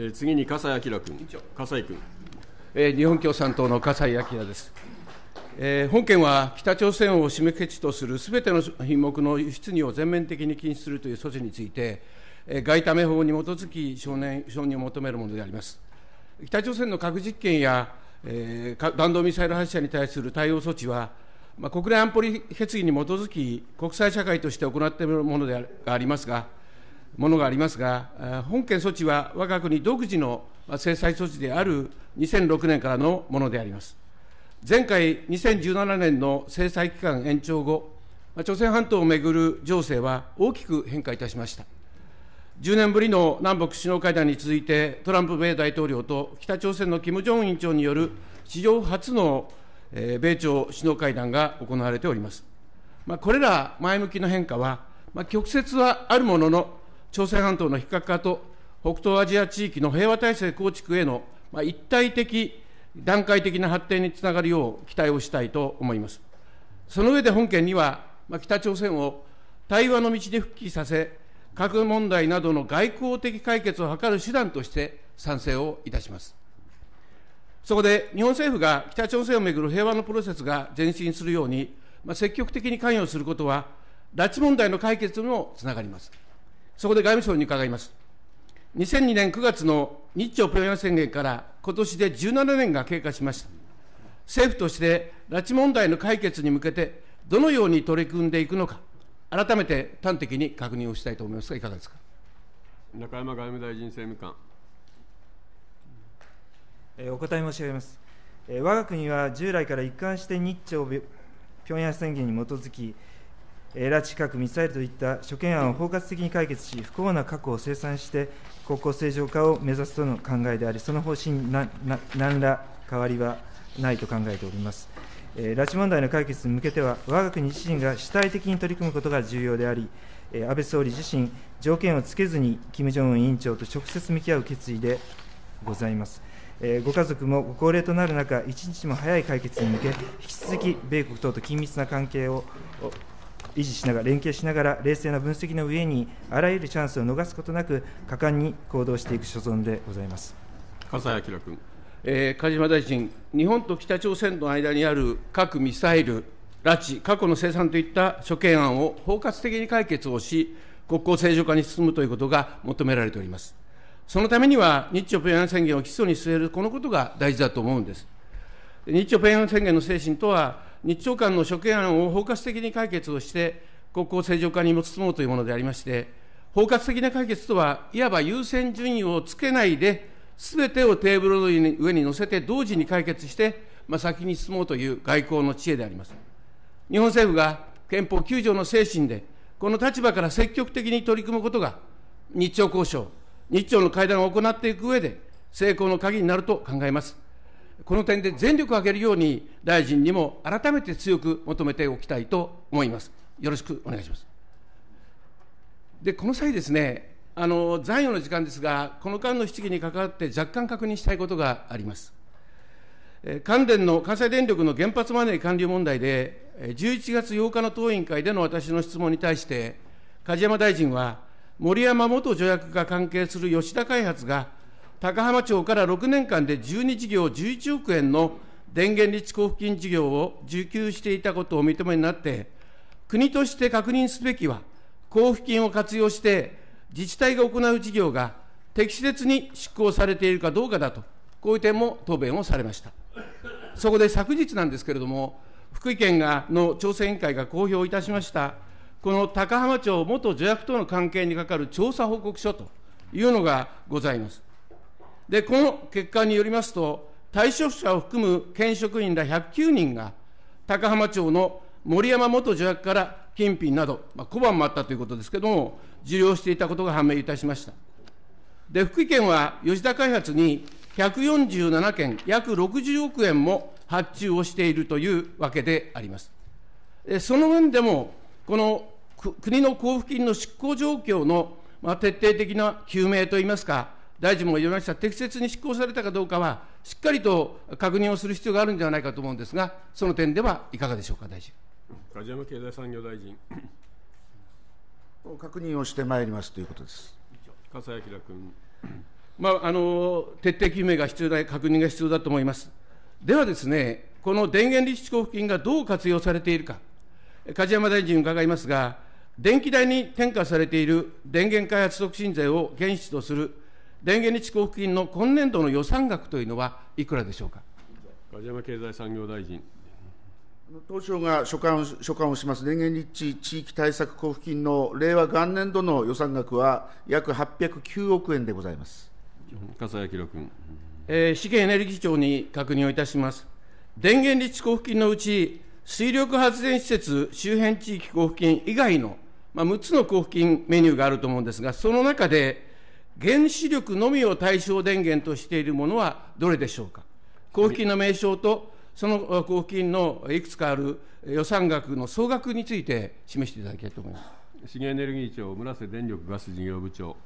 えー、次に笠井明君、笠井君、えー、日本共産党の笠井明です。えー、本件は北朝鮮を締めけちとするすべての品目の輸出入を全面的に禁止するという措置について、えー、外為法に基づき承認承認を求めるものであります。北朝鮮の核実験や、えー、弾道ミサイル発射に対する対応措置は、まあ、国連安保理決議に基づき、国際社会として行っているものでありますが、ものがありますが、本件措置は我が国独自の制裁措置である2006年からのものであります。前回2017年の制裁期間延長後、朝鮮半島をめぐる情勢は大きく変化いたしました。10年ぶりの南北首脳会談に続いて、トランプ米大統領と北朝鮮の金正恩委員長による史上初の米朝首脳会談が行われております。まあ、これら前向きの変化は、まあ、曲折はあるものの、朝鮮半島の非核化と北東アジア地域の平和体制構築への、まあ、一体的、段階的な発展につながるよう期待をしたいと思います。その上で本件には、まあ、北朝鮮を対話の道に復帰させ、核問題などの外交的解決を図る手段として賛成をいたします。そこで日本政府が北朝鮮をめぐる平和のプロセスが前進するように、まあ、積極的に関与することは、拉致問題の解決にもつながります。そこで外務省に伺います。2002年9月の日朝平壌宣言から今年で17年が経過しました。政府として拉致問題の解決に向けてどのように取り組んでいくのか、改めて端的に確認をしたいと思いますが、いかがですか。中山外務大臣政務官。お答え申し上げます。我が国は従来から一貫して日朝平壌宣言に基づき、拉致核、ミサイルといった諸懸案を包括的に解決し、不幸な過去を清算して、国交正常化を目指すとの考えであり、その方針に何ら変わりはないと考えております。拉致問題の解決に向けては、我が国自身が主体的に取り組むことが重要であり、安倍総理自身、条件をつけずに、金正恩委員長と直接向き合う決意でございます。ご家族もご高齢となる中、一日も早い解決に向け、引き続き米国等と緊密な関係を維持しながら、連携しながら、冷静な分析の上に、あらゆるチャンスを逃すことなく、果敢に行動していく所存でございます笠井明君、えー、梶島大臣、日本と北朝鮮の間にある核・ミサイル、拉致、過去の生産といった諸懸案を包括的に解決をし、国交正常化に進むということが求められております。そのためには、日朝平壌宣言を基礎に据える、このことが大事だと思うんです。日朝平壌宣言の精神とは、日朝間の諸懸案を包括的に解決をして、国交正常化に持進もうというものでありまして、包括的な解決とは、いわば優先順位をつけないで、すべてをテーブルの上に乗せて同時に解決して、まあ、先に進もうという外交の知恵であります。日本政府が憲法9条の精神で、この立場から積極的に取り組むことが、日朝交渉、日朝の会談を行っていく上で、成功の鍵になると考えます。この点で全力を挙げるように、大臣にも改めて強く求めておきたいと思います。よろしくお願いします。で、この際ですね、あの残余の時間ですが、この間の質疑に関わって若干確認したいことがあります。関電の関西電力の原発マネー管理問題で、11月8日の党委員会での私の質問に対して、梶山大臣は、森山元助役が関係する吉田開発が高浜町から6年間で12事業11億円の電源立地交付金事業を受給していたことをお認めになって、国として確認すべきは、交付金を活用して自治体が行う事業が適切に執行されているかどうかだと、こういう点も答弁をされました。そこで昨日なんですけれども、福井県がの調査委員会が公表いたしました、この高浜町元助役との関係に係る調査報告書というのがございます。で、この結果によりますと、退職者を含む県職員ら109人が、高浜町の森山元助役から金品など、まあ、小判もあったということですけれども、受領していたことが判明いたしました。で、福井県は吉田開発に147件、約60億円も発注をしているというわけであります。その面でも、この国の交付金の執行状況の、まあ、徹底的な究明といいますか、大臣も言いました、適切に執行されたかどうかは、しっかりと確認をする必要があるんではないかと思うんですが、その点ではいかがでしょうか、大臣。梶山経済産業大臣。確認をしてまいりますということです。笠井明君。まあ、あの徹底究明が必要で、確認が必要だと思います。ではですね、この電源立地交付金がどう活用されているか、梶山大臣伺いますが、電気代に転嫁されている電源開発促進税を原資とする電源に交付金の今年度の予算額というのはいくらでしょうか。梶山経済産業大臣。当証が所管所管をします電源立地地域対策交付金の令和元年度の予算額は約809億円でございます。笠谷君、うえー、資源エネルギー庁に確認をいたします。電源立地交付金のうち、水力発電施設周辺地域交付金以外の、まあ、6つの交付金メニューがあると思うんですが、その中で、原子力のみを対象電源としているものはどれでしょうか。交付金の名称と、その交付金のいくつかある予算額の総額について示していただきたいと思います。資源エネルギー庁、村瀬電力ガス事業部長。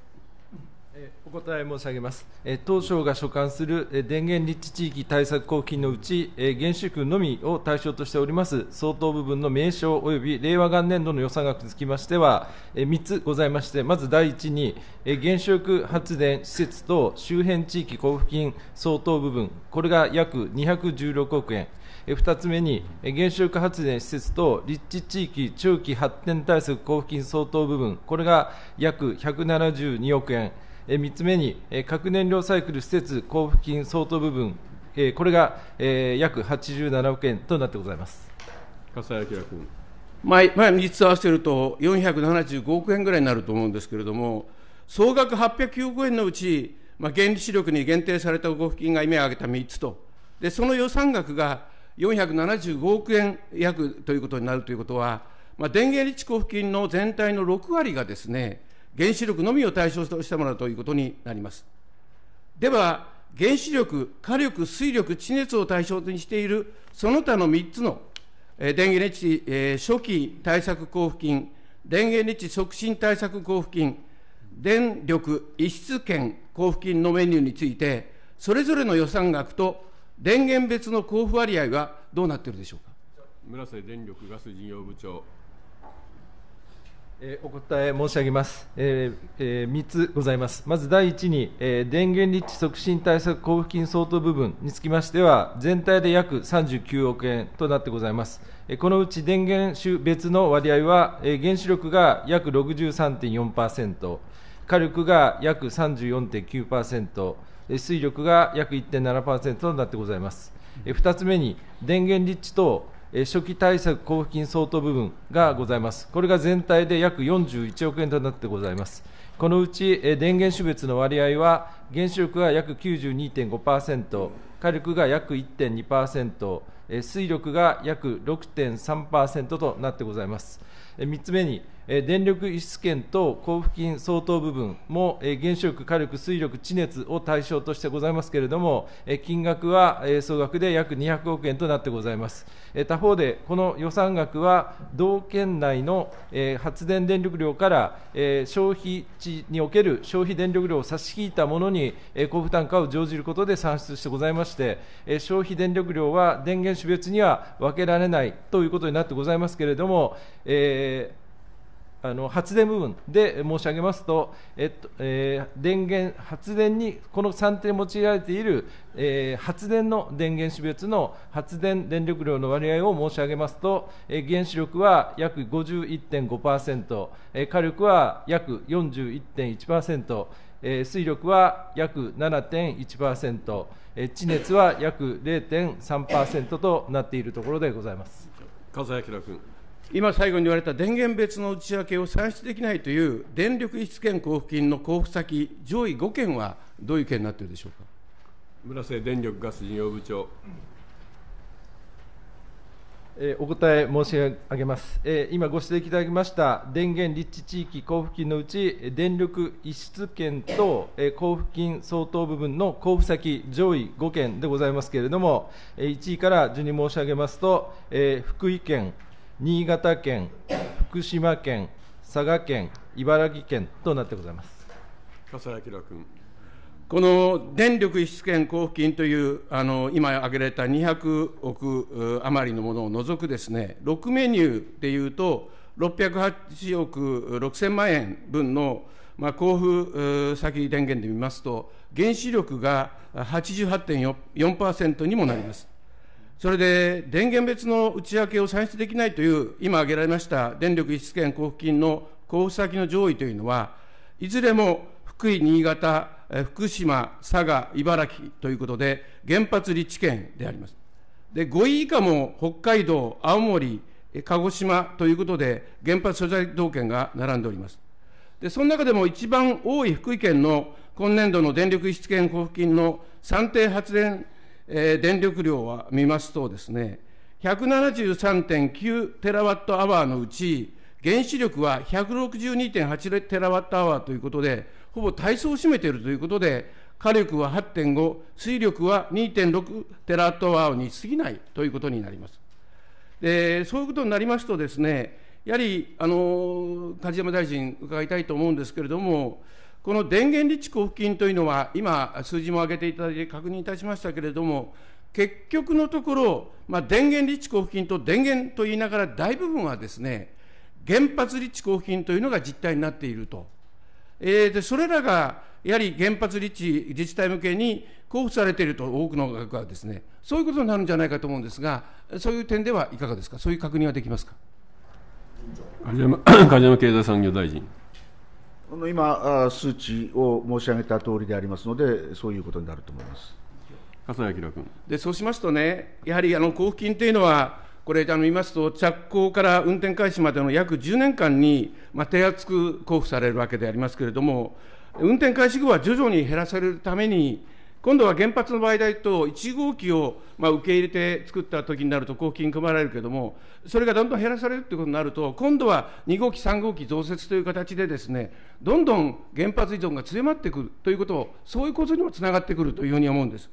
お答え申し上げます。当省が所管する電源立地地域対策交付金のうち、原子力のみを対象としております相当部分の名称及び令和元年度の予算額につきましては、3つございまして、まず第一に、原子力発電施設と周辺地域交付金相当部分、これが約216億円。2つ目に、原子力発電施設と立地地域長期発展対策交付金相当部分、これが約172億円。3つ目に、核燃料サイクル施設交付金相当部分、これが約87億円となってございます笠井明君前、あ、3つ合わせると、475億円ぐらいになると思うんですけれども、総額809億円のうち、まあ、原子力に限定された交付金が今挙げた3つと、でその予算額が475億円約ということになるということは、まあ、電源立地交付金の全体の6割がですね、原子力のみを対象としてもうということになります。では、原子力、火力、水力、地熱を対象にしているその他の3つの電源立地、え初期対策交付金、電源立ジ促進対策交付金、電力逸失権交付金のメニューについて、それぞれの予算額と電源別の交付割合はどうなっているでしょうか。村瀬電力ガス事業部長えお答え申し上げます、えーえー、3つございます、まず第1に、えー、電源立地促進対策交付金相当部分につきましては、全体で約39億円となってございます、えこのうち電源種別の割合は、え原子力が約63.4%、火力が約34.9%、水力が約1.7%となってございます。え2つ目に電源立地等初期対策交付金相当部分がございます。これが全体で約41億円となってございます。このうち電源種別の割合は、原子力が約92.5%、火力が約1.2%、水力が約6.3%となってございます。3つ目に、電力輸出権と交付金相当部分も原子力、火力、水力、地熱を対象としてございますけれども、金額は総額で約200億円となってございます。他方で、この予算額は同県内の発電電力量から消費地における消費電力量を差し引いたものに交付単価を乗じることで算出してございまして、消費電力量は電源種別には分けられないということになってございますけれども、えー、あの発電部分で申し上げますと、えっとえー、電源、発電にこの算定用いられている、えー、発電の電源種別の発電電力量の割合を申し上げますと、えー、原子力は約51.5%、えー、火力は約41.1%、えー、水力は約7.1%、えー、地熱は約0.3%となっているところでございます笠井君。今最後に言われた電源別の内訳を算出できないという電力輸出権交付金の交付先上位5件はどういう件になっているでしょうか村瀬電力ガス事業部長えお答え申し上げます、え今ご指摘いただきました電源立地地域交付金のうち電力輸出券と、え交付金相当部分の交付先上位5件でございますけれども、え1位から順に申し上げますと、え福井県新潟県福島県佐賀県茨城県となってございます笠井明君この電力輸出権交付金という、あの今挙げられた200億余りのものを除くですね、6メニューでいうと、608億6000万円分の、まあ、交付先電源で見ますと、原子力が88.4%にもなります。それで、電源別の内訳を算出できないという、今挙げられました電力輸出権交付金の交付先の上位というのは、いずれも福井、新潟、福島、佐賀、茨城ということで、原発立地県であります。で、5位以下も北海道、青森、鹿児島ということで、原発所在道県が並んでおります。で、その中でも一番多い福井県の今年度の電力支出権交付金の算定発電、えー、電力量は見ますとですね、173.9テラワットアワーのうち、原子力は162.8テラワットアワーということで、ほぼ体操を占めているということで、火力は8.5、水力は2.6テラットワーに過ぎないということになります。でそういうことになりますとですね、やはり、あの、梶山大臣伺いたいと思うんですけれども、この電源立地交付金というのは、今、数字も上げていただいて確認いたしましたけれども、結局のところ、まあ、電源立地交付金と電源と言いながら、大部分はですね、原発立地交付金というのが実態になっているとえー、でそれらがやはり原発立地自治体向けに交付されていると多くの額はですねそういうことになるんじゃないかと思うんですがそういう点ではいかがですかそういう確認はできますか梶山 梶山経済産業大臣今数値を申し上げた通りでありますのでそういうことになると思います笠谷君でそうしますとねやはりあの交付金というのはこれ、あの見ますと、着工から運転開始までの約10年間に、まあ、手厚く交付されるわけでありますけれども、運転開始後は徐々に減らされるために、今度は原発の場合だと、1号機をまあ受け入れて作った時になると、公金配られるけれども、それがどんどん減らされるということになると、今度は2号機、3号機増設という形で、ですねどんどん原発依存が強まってくるということを、そういうことにもつながってくるというふうに思うんです。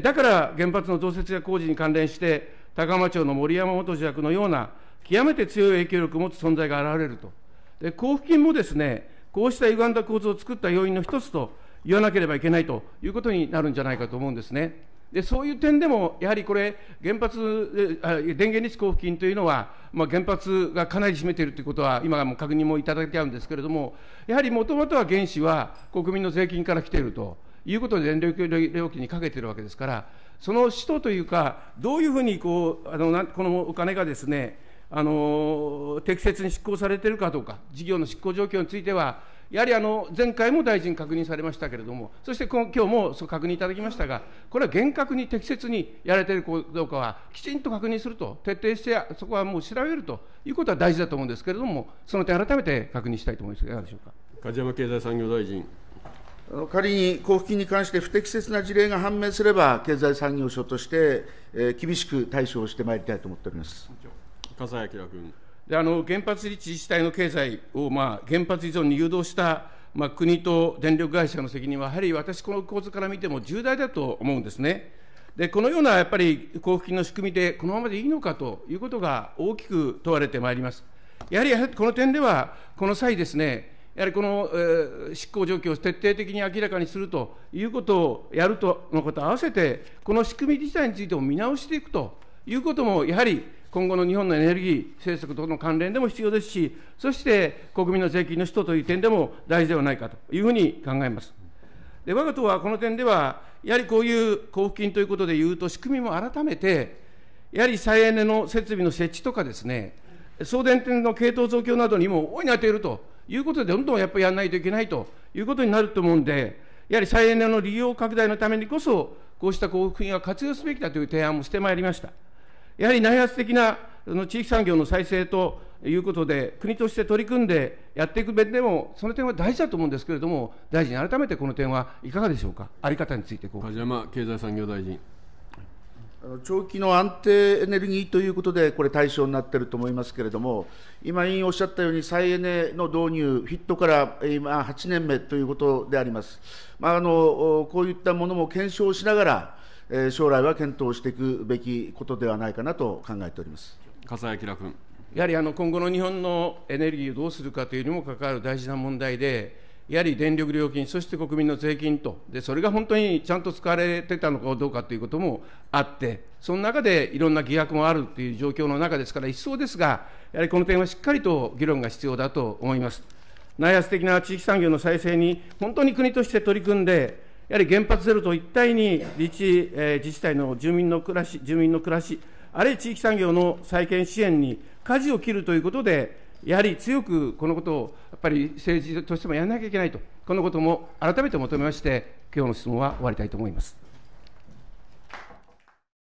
だから原発の増設や工事に関連して、高浜町の森山元次役のような、極めて強い影響力を持つ存在が現れると、で交付金もですね、こうした歪んだ構造を作った要因の一つと言わなければいけないということになるんじゃないかと思うんですね。でそういう点でも、やはりこれ、原発、電源率交付金というのは、まあ、原発がかなり占めているということは、今も確認もいただいてあるんですけれども、やはりもともとは原資は国民の税金から来ていると。いうことで電力料金にかけてるわけですから、その使途というか、どういうふうにこうあのこのお金がですねあの適切に執行されているかどうか、事業の執行状況については、やはりあの前回も大臣確認されましたけれども、そして今日もそう確認いただきましたが、これは厳格に適切にやられているかどうかは、きちんと確認すると、徹底して、そこはもう調べるということは大事だと思うんですけれども、その点、改めて確認したいと思いますが、いかがでしょうか。梶山経済産業大臣仮に交付金に関して不適切な事例が判明すれば、経済産業省として、え厳しく対処をしてまいりたいと思っております笠明君であの原発立地自治体の経済を、まあ、原発依存に誘導した、まあ、国と電力会社の責任は、やはり私、この構図から見ても重大だと思うんですね。でこのようなやっぱり交付金の仕組みで、このままでいいのかということが大きく問われてまいります。やはりこの点では、この際ですね、やはりこの、えー、執行状況を徹底的に明らかにするということをやるとのこと合わせて、この仕組み自体についても見直していくということも、やはり今後の日本のエネルギー政策との関連でも必要ですし、そして国民の税金の使途という点でも大事ではないかというふうに考えます。で我が党はこの点では、やはりこういう交付金ということでいうと、仕組みも改めて、やはり再エネの設備の設置とかですね、送電点の系統増強などにも大いに当てると。いうことで、どんどんやっぱりやらないといけないということになると思うんで、やはり再エネの利用拡大のためにこそ、こうした交付金は活用すべきだという提案もしてまいりました。やはり内発的な地域産業の再生ということで、国として取り組んでやっていく面でも、その点は大事だと思うんですけれども、大臣、改めてこの点はいかがでしょうか、あり方について梶山経済産業大臣。長期の安定エネルギーということで、これ、対象になっていると思いますけれども、今、委員おっしゃったように、再エネの導入、フィットから今、8年目ということであります。まあ、あのこういったものも検証しながら、え将来は検討していくべきことではないかなと考えております笠井明君。やはりあの今後の日本のエネルギーをどうするかというにも関わる大事な問題で、やはり電力料金、そして国民の税金とで、それが本当にちゃんと使われてたのかどうかということもあって、その中でいろんな疑惑もあるという状況の中ですから、一層ですが、やはりこの点はしっかりと議論が必要だと思います。内発的な地域産業の再生に本当に国として取り組んで、やはり原発ゼロと一体に立地、えー、自治体の住民の暮らし、住民の暮らし、あるいは地域産業の再建支援に舵を切るということで、やはり強くこのことをぱり政治としてもやらなきゃいけないと、このことも改めて求めまして、今日の質問は終わりたいと思います。